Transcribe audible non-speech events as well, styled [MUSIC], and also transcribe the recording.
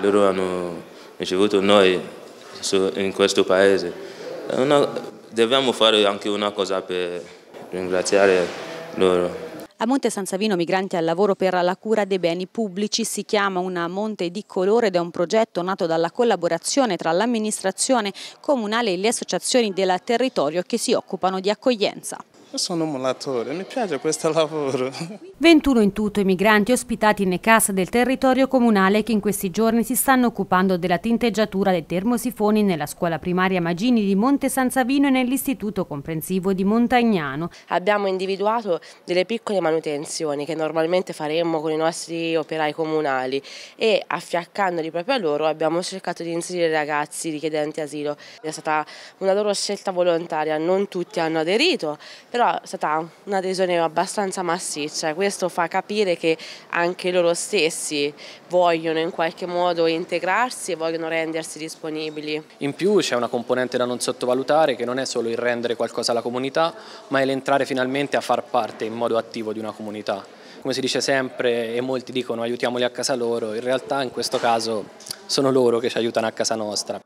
loro hanno ricevuto noi in questo paese. Una, dobbiamo fare anche una cosa per ringraziare loro. A Monte San Savino Migranti al lavoro per la cura dei beni pubblici si chiama una Monte di Colore ed è un progetto nato dalla collaborazione tra l'amministrazione comunale e le associazioni del territorio che si occupano di accoglienza. Io sono un mulatore, mi piace questo [LAUGHS] lavoro. 21 in tutto i migranti ospitati in casa del territorio comunale che in questi giorni si stanno occupando della tinteggiatura dei termosifoni nella scuola primaria Magini di Monte San Savino e nell'istituto comprensivo di Montagnano. Abbiamo individuato delle piccole manutenzioni che normalmente faremmo con i nostri operai comunali e affiaccandoli proprio a loro abbiamo cercato di inserire ragazzi richiedenti asilo. È stata una loro scelta volontaria, non tutti hanno aderito, però però è stata un'adesione abbastanza massiccia, cioè, questo fa capire che anche loro stessi vogliono in qualche modo integrarsi e vogliono rendersi disponibili. In più c'è una componente da non sottovalutare che non è solo il rendere qualcosa alla comunità, ma è l'entrare finalmente a far parte in modo attivo di una comunità. Come si dice sempre e molti dicono aiutiamoli a casa loro, in realtà in questo caso sono loro che ci aiutano a casa nostra.